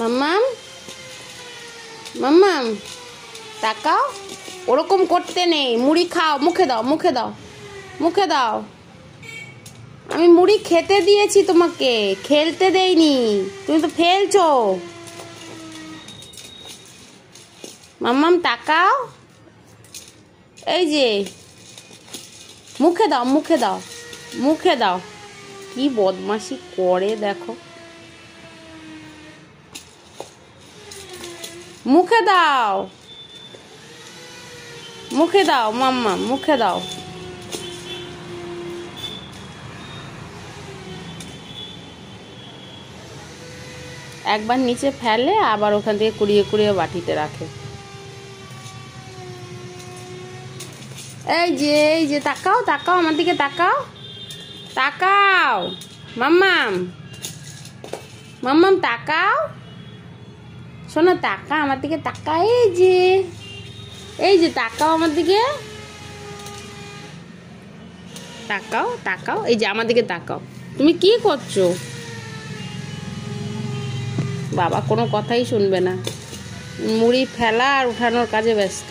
মাম্মাম মাম্মাম তাকাও ওরকম করতে নেই মুড়ি খাও মুখে দাও মুখে দাও মুখে দাও আমি মুড়ি খেতে দিয়েছি তোমাকে খেলতে দেইনি তুমি তো ফেলছো মাম্মাম তাকাও এই যে মুখে দাও মুখে দাও মুখে দাও কি বদমাশি করে দেখো মুখে দাও মুখে দাও মাম্মা মুখে দাও একবার নিচে ফেলে আবার ওখান থেকে কুড়িয়ে কুড়িয়ে বাটিতে রাখে এই যে এই যে তাকাও তাকাও আমার দিকে তাকাও তাকাও মাম্মাম মাম্মাম তাকাও শোনো তাকা আমার দিকে তাকা এই যে এই যে তাকাও আমার দিকে তাকাও তাকাও এই যে আমার দিকে তাকাও তুমি কি করছো বাবা কোনো কথাই শুনবে না মুড়ি ফেলা আর উঠানোর কাজে ব্যস্ত